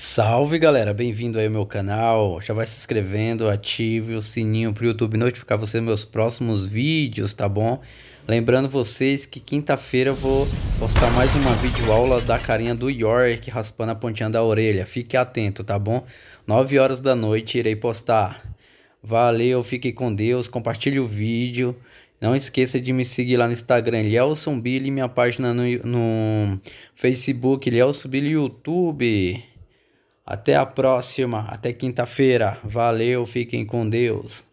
Salve galera, bem-vindo aí ao meu canal. Já vai se inscrevendo, ative o sininho para o YouTube notificar você dos meus próximos vídeos, tá bom? Lembrando vocês que quinta-feira eu vou postar mais uma videoaula da carinha do York raspando a pontinha da orelha. Fique atento, tá bom? 9 horas da noite irei postar. Valeu, fique com Deus, compartilhe o vídeo. Não esqueça de me seguir lá no Instagram, Lielson Billy, minha página no, no Facebook, Lielson Billy YouTube. Até a próxima, até quinta-feira. Valeu, fiquem com Deus.